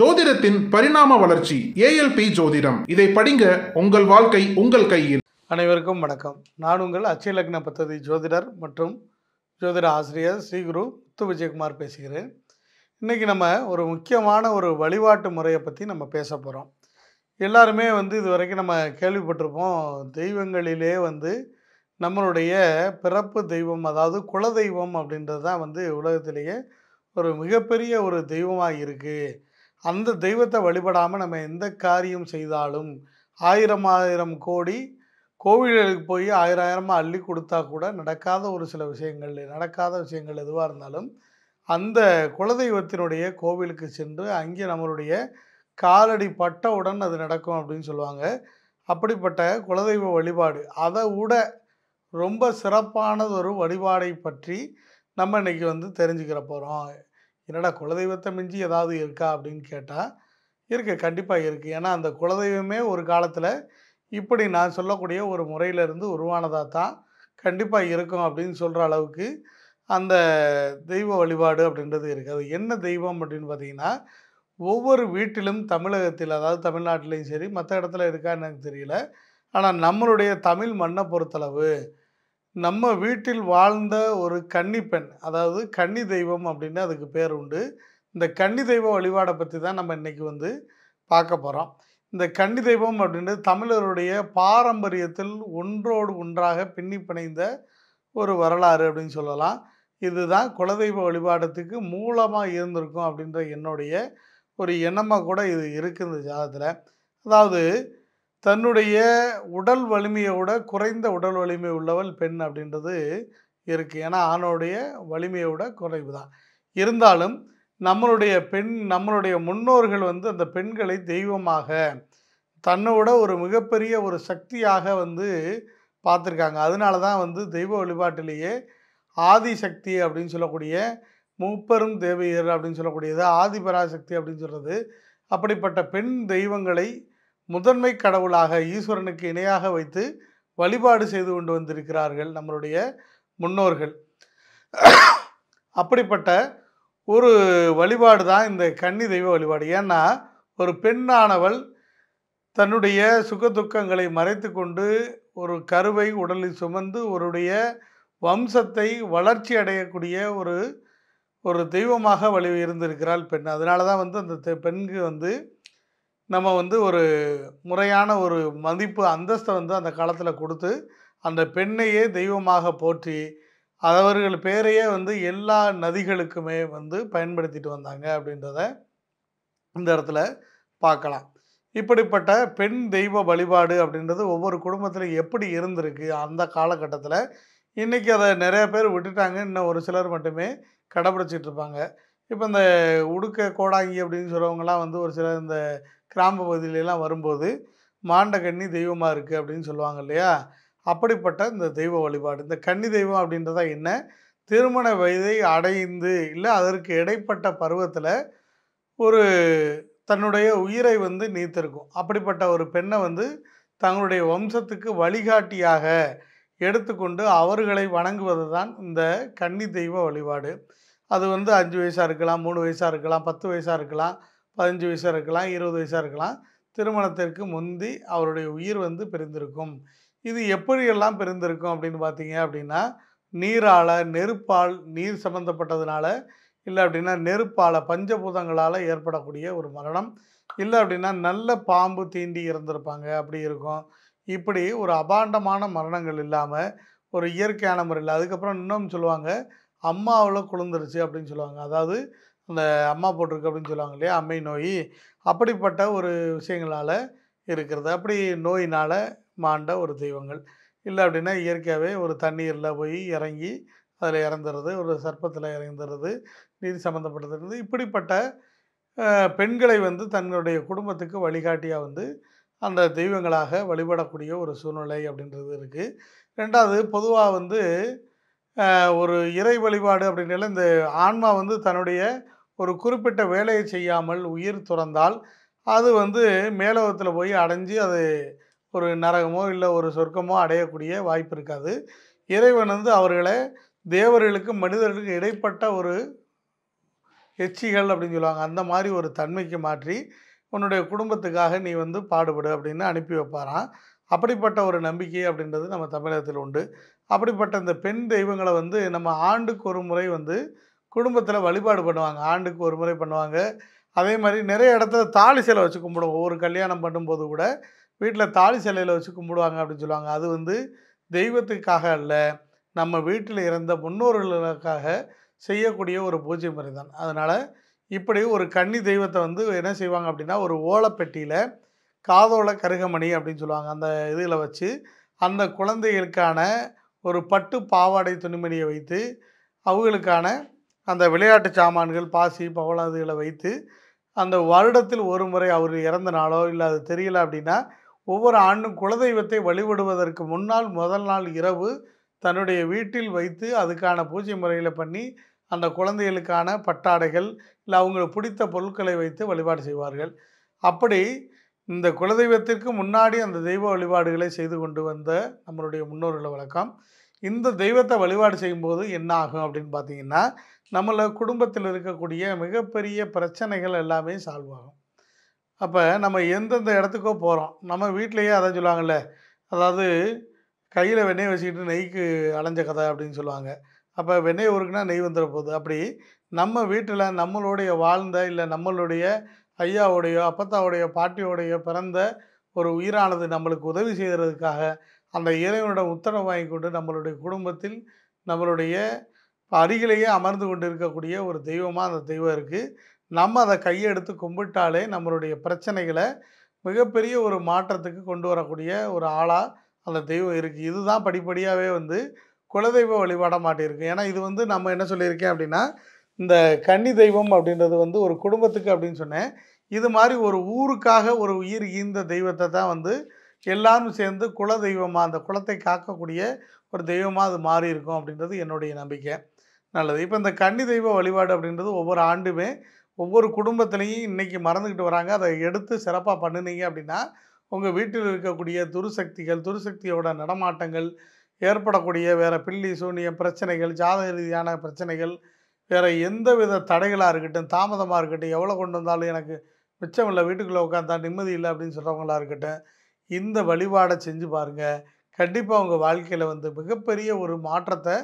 ஜோதிடத்தின் பரிணாம வளர்ச்சி ஏஎல்பி ஜோதிடம் இதை படிங்க உங்கள் வாழ்க்கை உங்கள் கையில் அனைவருக்கும் வணக்கம் நான் உங்கள் லக்ன பத்ததி ஜோதிடர் மற்றும் ஜோதிட ஆசிரியர் ஸ்ரீகுரு முத்து விஜயகுமார் பேசுகிறேன் இன்றைக்கி நம்ம ஒரு முக்கியமான ஒரு வழிபாட்டு முறையை பற்றி நம்ம பேச போகிறோம் எல்லாருமே வந்து இது வரைக்கும் நம்ம கேள்விப்பட்டிருப்போம் தெய்வங்களிலே வந்து நம்மளுடைய பிறப்பு தெய்வம் அதாவது குலதெய்வம் அப்படின்றது தான் வந்து உலகத்திலேயே ஒரு மிகப்பெரிய ஒரு தெய்வமாக இருக்குது அந்த தெய்வத்தை வழிபடாமல் நம்ம எந்த காரியம் செய்தாலும் ஆயிரம் ஆயிரம் கோடி கோவில்களுக்கு போய் ஆயிரம் ஆயிரமாக அள்ளி கொடுத்தா கூட நடக்காத ஒரு சில விஷயங்கள் நடக்காத விஷயங்கள் எதுவாக இருந்தாலும் அந்த குலதெய்வத்தினுடைய கோவிலுக்கு சென்று அங்கே நம்மளுடைய காலடி பட்டவுடன் அது நடக்கும் அப்படின்னு சொல்லுவாங்க அப்படிப்பட்ட குலதெய்வ வழிபாடு அதை விட ரொம்ப சிறப்பானது ஒரு வழிபாடை பற்றி நம்ம இன்றைக்கி வந்து தெரிஞ்சுக்கிற போகிறோம் என்னடா குலதெய்வத்தை மிஞ்சி ஏதாவது இருக்கா அப்படின்னு கேட்டால் இருக்குது கண்டிப்பாக இருக்குது ஏன்னா அந்த குலதெய்வமே ஒரு காலத்தில் இப்படி நான் சொல்லக்கூடிய ஒரு முறையிலிருந்து உருவானதாக தான் கண்டிப்பாக இருக்கும் அப்படின்னு சொல்கிற அளவுக்கு அந்த தெய்வ வழிபாடு அப்படின்றது இருக்குது அது என்ன தெய்வம் அப்படின்னு பார்த்தீங்கன்னா ஒவ்வொரு வீட்டிலும் தமிழகத்தில் அதாவது தமிழ்நாட்டிலையும் சரி மற்ற இடத்துல இருக்கா எனக்கு தெரியல ஆனால் நம்மளுடைய தமிழ் மண்ணை பொறுத்தளவு நம்ம வீட்டில் வாழ்ந்த ஒரு கன்னி பெண் அதாவது கன்னி தெய்வம் அப்படின்னு அதுக்கு பேர் உண்டு இந்த கன்னி தெய்வ வழிபாடை பற்றி தான் நம்ம இன்றைக்கி வந்து பார்க்க போகிறோம் இந்த கன்னி தெய்வம் அப்படின்னு தமிழருடைய பாரம்பரியத்தில் ஒன்றோடு ஒன்றாக பின்னி பிணைந்த ஒரு வரலாறு அப்படின்னு சொல்லலாம் இதுதான் குலதெய்வ வழிபாடத்துக்கு மூலமாக இருந்திருக்கும் அப்படின்ற என்னுடைய ஒரு எண்ணமாக கூட இது இருக்குது இந்த ஜாதத்தில் அதாவது தன்னுடைய உடல் வலிமையோட குறைந்த உடல் வலிமை உள்ளவள் பெண் அப்படின்றது இருக்குது ஏன்னா ஆணோடைய வலிமையோட குறைவு தான் இருந்தாலும் நம்மளுடைய பெண் நம்மளுடைய முன்னோர்கள் வந்து அந்த பெண்களை தெய்வமாக தன்னோட ஒரு மிகப்பெரிய ஒரு சக்தியாக வந்து பார்த்துருக்காங்க அதனால தான் வந்து தெய்வ வழிபாட்டிலேயே ஆதி சக்தி அப்படின்னு சொல்லக்கூடிய மூப்பெரும் தேவையர் அப்படின்னு சொல்லக்கூடியது ஆதி பராசக்தி அப்படின்னு சொல்கிறது அப்படிப்பட்ட பெண் தெய்வங்களை முதன்மை கடவுளாக ஈஸ்வரனுக்கு இணையாக வைத்து வழிபாடு செய்து கொண்டு வந்திருக்கிறார்கள் நம்மளுடைய முன்னோர்கள் அப்படிப்பட்ட ஒரு வழிபாடு தான் இந்த கன்னி தெய்வ வழிபாடு ஏன்னா ஒரு பெண்ணானவள் தன்னுடைய சுகதுக்கங்களை மறைத்து கொண்டு ஒரு கருவை உடலில் சுமந்து ஒருடைய வம்சத்தை வளர்ச்சி அடையக்கூடிய ஒரு ஒரு தெய்வமாக வழி இருந்திருக்கிறாள் பெண் அதனால தான் வந்து அந்த பெண்கு வந்து நம்ம வந்து ஒரு முறையான ஒரு மதிப்பு அந்தஸ்தை வந்து அந்த காலத்தில் கொடுத்து அந்த பெண்ணையே தெய்வமாக போற்றி அவர்கள் பேரையே வந்து எல்லா நதிகளுக்குமே வந்து பயன்படுத்திட்டு வந்தாங்க அப்படின்றத இந்த இடத்துல பார்க்கலாம் இப்படிப்பட்ட பெண் தெய்வ வழிபாடு அப்படின்றது ஒவ்வொரு குடும்பத்தில் எப்படி இருந்திருக்கு அந்த காலகட்டத்தில் இன்றைக்கி அதை நிறைய பேர் விட்டுட்டாங்க இன்னும் ஒரு சிலர் மட்டுமே கடைப்பிடிச்சிட்டு இருப்பாங்க இப்போ இந்த உடுக்க கோடாங்கி அப்படின்னு சொல்கிறவங்கலாம் வந்து ஒரு சில இந்த கிராம பகுதியிலலாம் வரும்போது மாண்ட கண்ணி தெய்வமாக இருக்குது அப்படின்னு சொல்லுவாங்க இல்லையா அப்படிப்பட்ட இந்த தெய்வ வழிபாடு இந்த கன்னி தெய்வம் அப்படின்றதா என்ன திருமண வயதை அடைந்து இல்லை அதற்கு இடைப்பட்ட பருவத்தில் ஒரு தன்னுடைய உயிரை வந்து நீத்திருக்கும் அப்படிப்பட்ட ஒரு பெண்ணை வந்து தங்களுடைய வம்சத்துக்கு வழிகாட்டியாக எடுத்துக்கொண்டு அவர்களை வணங்குவது தான் இந்த கன்னி தெய்வ வழிபாடு அது வந்து அஞ்சு வயசாக இருக்கலாம் மூணு வயசாக இருக்கலாம் பத்து வயசாக இருக்கலாம் பதினஞ்சு வயசாக இருக்கலாம் இருபது வயசாக இருக்கலாம் திருமணத்திற்கு முந்தி அவருடைய உயிர் வந்து பிரிந்திருக்கும் இது எப்படியெல்லாம் பிரிந்திருக்கும் அப்படின்னு பார்த்தீங்க அப்படின்னா நீரால் நெருப்பால் நீர் சம்மந்தப்பட்டதுனால இல்லை அப்படின்னா நெருப்பால் பஞ்சபூதங்களால் ஏற்படக்கூடிய ஒரு மரணம் இல்லை அப்படின்னா நல்ல பாம்பு தீண்டி இறந்திருப்பாங்க அப்படி இருக்கும் இப்படி ஒரு அபாண்டமான மரணங்கள் இல்லாமல் ஒரு இயற்கையான முறையில் அதுக்கப்புறம் இன்னும் சொல்லுவாங்க அம்மாவில் குளிர்ந்துருச்சு அப்படின்னு சொல்லுவாங்க அதாவது அந்த அம்மா போட்டிருக்கு அப்படின்னு சொல்லுவாங்க இல்லையா அம்மை நோய் அப்படிப்பட்ட ஒரு விஷயங்களால் இருக்கிறது அப்படி நோயினால் மாண்ட ஒரு தெய்வங்கள் இல்லை அப்படின்னா இயற்கையாகவே ஒரு தண்ணீரில் போய் இறங்கி அதில் இறந்துடுறது ஒரு சர்ப்பத்தில் இறந்துடுறது நீதி சம்மந்தப்பட்டது இப்படிப்பட்ட பெண்களை வந்து தன்னுடைய குடும்பத்துக்கு வழிகாட்டியாக வந்து அந்த தெய்வங்களாக வழிபடக்கூடிய ஒரு சூழ்நிலை அப்படின்றது இருக்குது ரெண்டாவது பொதுவாக வந்து ஒரு இறை வழிபாடு அப்படின்னால இந்த ஆன்மா வந்து தன்னுடைய ஒரு குறிப்பிட்ட வேலையை செய்யாமல் உயிர் துறந்தால் அது வந்து மேலோகத்தில் போய் அடைஞ்சு அது ஒரு நரகமோ இல்லை ஒரு சொர்க்கமோ அடையக்கூடிய வாய்ப்பு இருக்காது இறைவன் வந்து அவர்களை தேவர்களுக்கும் மனிதர்களுக்கும் இடைப்பட்ட ஒரு எச்சிகள் அப்படின்னு சொல்லுவாங்க அந்த மாதிரி ஒரு தன்மைக்கு மாற்றி உன்னுடைய குடும்பத்துக்காக நீ வந்து பாடுபடு அப்படின்னு அனுப்பி வைப்பாராம் அப்படிப்பட்ட ஒரு நம்பிக்கை அப்படின்றது நம்ம தமிழகத்தில் உண்டு அப்படிப்பட்ட இந்த பெண் தெய்வங்களை வந்து நம்ம ஆண்டுக்கு ஒரு முறை வந்து குடும்பத்தில் வழிபாடு பண்ணுவாங்க ஆண்டுக்கு ஒரு முறை பண்ணுவாங்க அதே மாதிரி நிறைய இடத்துல தாலி சிலை வச்சு கும்பிடுவோம் ஒவ்வொரு கல்யாணம் பண்ணும்போது கூட வீட்டில் தாலி சிலையில் வச்சு கும்பிடுவாங்க அப்படின்னு சொல்லுவாங்க அது வந்து தெய்வத்துக்காக அல்ல நம்ம வீட்டில் இறந்த முன்னோர்களுக்காக செய்யக்கூடிய ஒரு பூஜை முறை தான் அதனால் இப்படி ஒரு கன்னி தெய்வத்தை வந்து என்ன செய்வாங்க அப்படின்னா ஒரு ஓலப்பெட்டியில் காதோள கருகமணி அப்படின்னு சொல்லுவாங்க அந்த இதில் வச்சு அந்த குழந்தைகளுக்கான ஒரு பட்டு பாவாடை துணிமணியை வைத்து அவங்களுக்கான அந்த விளையாட்டு சாமான்கள் பாசி பவளாதுகளை இதுகளை வைத்து அந்த வருடத்தில் ஒரு முறை அவர் இறந்த நாளோ இல்லை அது தெரியல அப்படின்னா ஒவ்வொரு ஆண்டும் குலதெய்வத்தை வழிபடுவதற்கு முன்னால் முதல் நாள் இரவு தன்னுடைய வீட்டில் வைத்து அதுக்கான பூஜை முறையில் பண்ணி அந்த குழந்தைகளுக்கான பட்டாடைகள் இல்லை அவங்களுக்கு பிடித்த பொருட்களை வைத்து வழிபாடு செய்வார்கள் அப்படி இந்த குலதெய்வத்திற்கு முன்னாடி அந்த தெய்வ வழிபாடுகளை செய்து கொண்டு வந்த நம்மளுடைய முன்னோர்கள் வழக்கம் இந்த தெய்வத்தை வழிபாடு செய்யும்போது என்ன ஆகும் அப்படின்னு பார்த்தீங்கன்னா நம்மளை குடும்பத்தில் இருக்கக்கூடிய மிகப்பெரிய பிரச்சனைகள் எல்லாமே சால்வ் ஆகும் அப்போ நம்ம எந்தெந்த இடத்துக்கோ போகிறோம் நம்ம வீட்டிலையே அதான் சொல்லுவாங்கள்ல அதாவது கையில் வெண்ணெய் வச்சுக்கிட்டு நெய்க்கு அலைஞ்ச கதை அப்படின்னு சொல்லுவாங்க அப்போ வெண்ணெய் ஊருக்குன்னா நெய் வந்துட போகுது அப்படி நம்ம வீட்டில் நம்மளுடைய வாழ்ந்த இல்லை நம்மளுடைய ஐயாவுடைய அப்பத்தாவுடைய பாட்டியோடைய பிறந்த ஒரு உயிரானது நம்மளுக்கு உதவி செய்கிறதுக்காக அந்த இறைவனோட உத்தரவு வாங்கி கொண்டு நம்மளுடைய குடும்பத்தில் நம்மளுடைய அருகிலேயே அமர்ந்து கொண்டு இருக்கக்கூடிய ஒரு தெய்வமாக அந்த தெய்வம் இருக்குது நம்ம அதை கையெடுத்து கும்பிட்டாலே நம்மளுடைய பிரச்சனைகளை மிகப்பெரிய ஒரு மாற்றத்துக்கு கொண்டு வரக்கூடிய ஒரு ஆளாக அந்த தெய்வம் இருக்குது இதுதான் படிப்படியாகவே வந்து குலதெய்வ வழிபாட மாட்டியிருக்கு ஏன்னா இது வந்து நம்ம என்ன சொல்லியிருக்கேன் அப்படின்னா இந்த கன்னி தெய்வம் அப்படின்றது வந்து ஒரு குடும்பத்துக்கு அப்படின்னு சொன்னேன் இது மாதிரி ஒரு ஊருக்காக ஒரு உயிர் ஈந்த தெய்வத்தை தான் வந்து எல்லாரும் சேர்ந்து குல தெய்வமாக அந்த குலத்தை காக்கக்கூடிய ஒரு தெய்வமாக அது மாறி இருக்கும் அப்படின்றது என்னுடைய நம்பிக்கை நல்லது இப்போ இந்த கன்னி தெய்வ வழிபாடு அப்படின்றது ஒவ்வொரு ஆண்டுமே ஒவ்வொரு குடும்பத்துலேயும் இன்றைக்கி மறந்துக்கிட்டு வராங்க அதை எடுத்து சிறப்பாக பண்ணினீங்க அப்படின்னா உங்கள் வீட்டில் இருக்கக்கூடிய துருசக்திகள் துருசக்தியோட நடமாட்டங்கள் ஏற்படக்கூடிய வேறு பில்லி சூனியம் பிரச்சனைகள் ஜாதக ரீதியான பிரச்சனைகள் வேறு எந்த வித தடைகளாக இருக்கட்டும் தாமதமாக இருக்கட்டும் எவ்வளோ கொண்டு வந்தாலும் எனக்கு மிச்சம் இல்லை வீட்டுக்குள்ளே உட்காந்தா நிம்மதி இல்லை அப்படின்னு சொல்கிறவங்களா இருக்கட்டும் இந்த வழிபாடை செஞ்சு பாருங்கள் கண்டிப்பாக உங்கள் வாழ்க்கையில் வந்து மிகப்பெரிய ஒரு மாற்றத்தை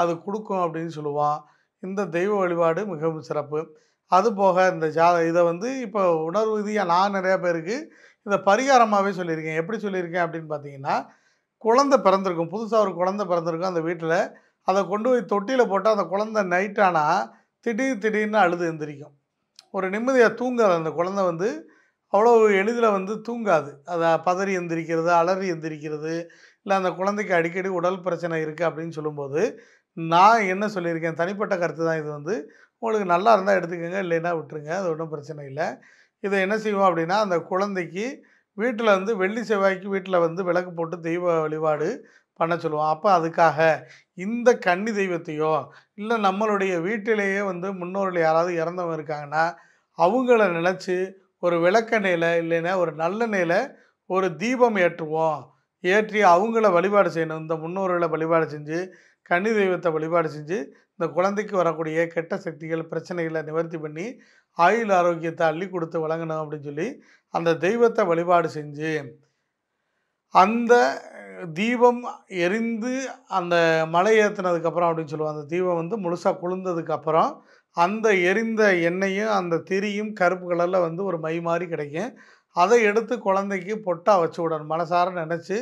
அது கொடுக்கும் அப்படின்னு சொல்லுவான் இந்த தெய்வ வழிபாடு மிகவும் சிறப்பு அதுபோக இந்த ஜா இதை வந்து இப்போ உணர்வு ரீதியாக நான் நிறையா பேருக்கு இதை பரிகாரமாகவே சொல்லியிருக்கேன் எப்படி சொல்லியிருக்கேன் அப்படின்னு பார்த்தீங்கன்னா குழந்தை பிறந்திருக்கும் புதுசாக ஒரு குழந்தை பிறந்திருக்கும் அந்த வீட்டில் அதை கொண்டு போய் தொட்டியில் போட்டு அந்த குழந்தை நைட்டானால் திடீர் திடீர்னு அழுது எந்திரிக்கும் ஒரு நிம்மதியாக தூங்காது அந்த குழந்தை வந்து அவ்வளோ எளிதில் வந்து தூங்காது அதை பதறி எந்திரிக்கிறது அலறி எந்திரிக்கிறது இல்லை அந்த குழந்தைக்கு அடிக்கடி உடல் பிரச்சனை இருக்குது அப்படின்னு சொல்லும்போது நான் என்ன சொல்லியிருக்கேன் தனிப்பட்ட கருத்து தான் இது வந்து உங்களுக்கு நல்லா இருந்தால் எடுத்துக்கோங்க இல்லைன்னா விட்டுருங்க அது ஒன்றும் பிரச்சனை இல்லை இதை என்ன செய்வோம் அப்படின்னா அந்த குழந்தைக்கு வீட்டில் வந்து வெள்ளி செவ்வாய்க்கு வீட்டில் வந்து விளக்கு போட்டு தெய்வ வழிபாடு பண்ண சொல்லுவோம் அப்போ அதுக்காக இந்த கன்னி தெய்வத்தையோ இல்லை நம்மளுடைய வீட்டிலேயே வந்து முன்னோர்கள் யாராவது இறந்தவங்க இருக்காங்கன்னா அவங்கள நினச்சி ஒரு விளக்கணையில் இல்லைன்னா ஒரு நல்ல நில ஒரு தீபம் ஏற்றுவோம் ஏற்றி அவங்கள வழிபாடு செய்யணும் இந்த முன்னோர்களை வழிபாடு செஞ்சு கன்னி தெய்வத்தை வழிபாடு செஞ்சு இந்த குழந்தைக்கு வரக்கூடிய கெட்ட சக்திகள் பிரச்சனைகளை நிவர்த்தி பண்ணி ஆயுள் ஆரோக்கியத்தை அள்ளி கொடுத்து வழங்கணும் அப்படின்னு சொல்லி அந்த தெய்வத்தை வழிபாடு செஞ்சு அந்த தீபம் எரிந்து அந்த மலை ஏற்றினதுக்கப்புறம் அப்படின்னு சொல்லுவோம் அந்த தீபம் வந்து முழுசாக குளிர்ந்ததுக்கப்புறம் அந்த எரிந்த எண்ணெயும் அந்த திரியும் கருப்பு கலரில் வந்து ஒரு மை மாதிரி கிடைக்கும் அதை எடுத்து குழந்தைக்கு பொட்டா வச்சு விடணும் மனசார நினச்சி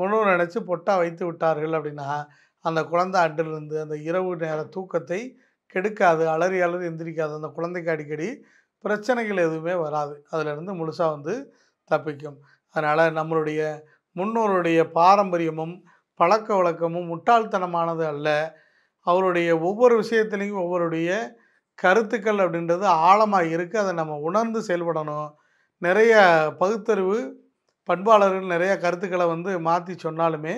முன்னோர் நினச்சி பொட்டா வைத்து விட்டார்கள் அப்படின்னா அந்த குழந்தை அன்றிலிருந்து அந்த இரவு நேர தூக்கத்தை கெடுக்காது அலறி அலறி எந்திரிக்காது அந்த குழந்தைக்கு அடிக்கடி பிரச்சனைகள் எதுவுமே வராது அதிலிருந்து முழுசாக வந்து தப்பிக்கும் அதனால் நம்மளுடைய முன்னோருடைய பாரம்பரியமும் பழக்க வழக்கமும் முட்டாள்தனமானது அல்ல அவருடைய ஒவ்வொரு விஷயத்துலேயும் ஒவ்வொருடைய கருத்துக்கள் அப்படின்றது ஆழமாக இருக்குது அதை நம்ம உணர்ந்து செயல்படணும் நிறைய பகுத்தறிவு பண்பாளர்கள் நிறைய கருத்துக்களை வந்து மாற்றி சொன்னாலுமே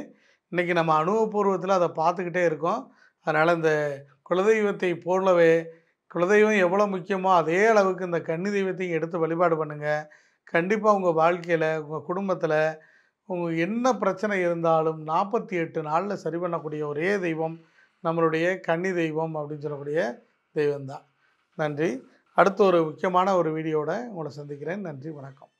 இன்றைக்கி நம்ம அனுபவபூர்வத்தில் அதை பார்த்துக்கிட்டே இருக்கோம் அதனால் இந்த குலதெய்வத்தை போலவே குலதெய்வம் எவ்வளோ முக்கியமோ அதே அளவுக்கு இந்த கன்னி தெய்வத்தையும் எடுத்து வழிபாடு பண்ணுங்கள் கண்டிப்பாக உங்கள் வாழ்க்கையில் உங்கள் குடும்பத்தில் உங்கள் என்ன பிரச்சனை இருந்தாலும் நாற்பத்தி எட்டு நாளில் சரி பண்ணக்கூடிய ஒரே தெய்வம் நம்மளுடைய கன்னி தெய்வம் அப்படின்னு சொல்லக்கூடிய தெய்வம்தான் நன்றி அடுத்த ஒரு முக்கியமான ஒரு வீடியோட உங்களை சந்திக்கிறேன் நன்றி வணக்கம்